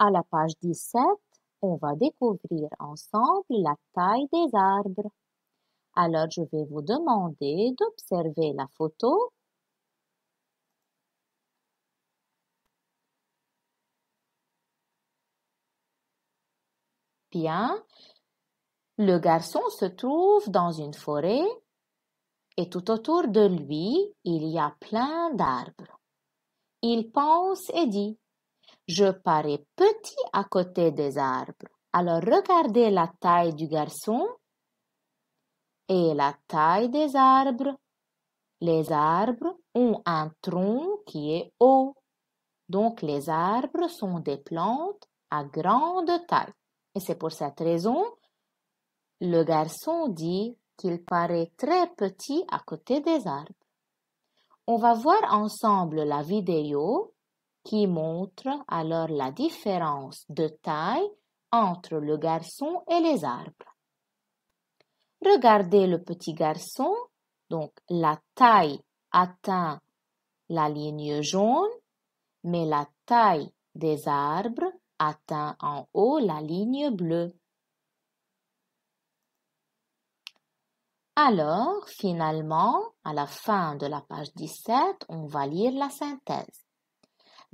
À la page 17, on va découvrir ensemble la taille des arbres. Alors, je vais vous demander d'observer la photo. Bien. Le garçon se trouve dans une forêt et tout autour de lui, il y a plein d'arbres. Il pense et dit je parais petit à côté des arbres. Alors regardez la taille du garçon et la taille des arbres. Les arbres ont un tronc qui est haut. Donc les arbres sont des plantes à grande taille. Et c'est pour cette raison, le garçon dit qu'il paraît très petit à côté des arbres. On va voir ensemble la vidéo qui montre alors la différence de taille entre le garçon et les arbres. Regardez le petit garçon, donc la taille atteint la ligne jaune, mais la taille des arbres atteint en haut la ligne bleue. Alors, finalement, à la fin de la page 17, on va lire la synthèse.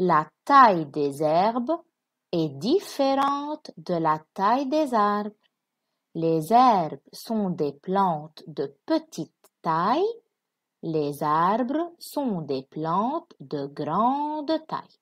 La taille des herbes est différente de la taille des arbres. Les herbes sont des plantes de petite taille, les arbres sont des plantes de grande taille.